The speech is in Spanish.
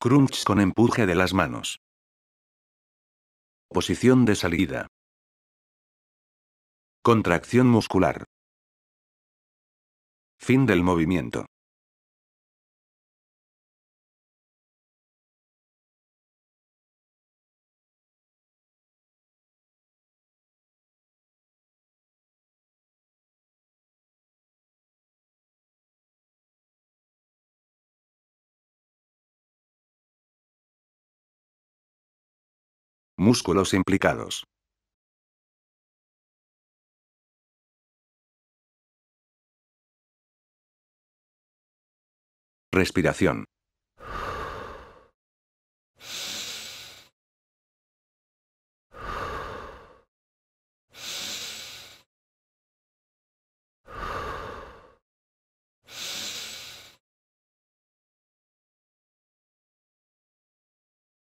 Crunch con empuje de las manos. Posición de salida. Contracción muscular. Fin del movimiento. Músculos implicados. Respiración.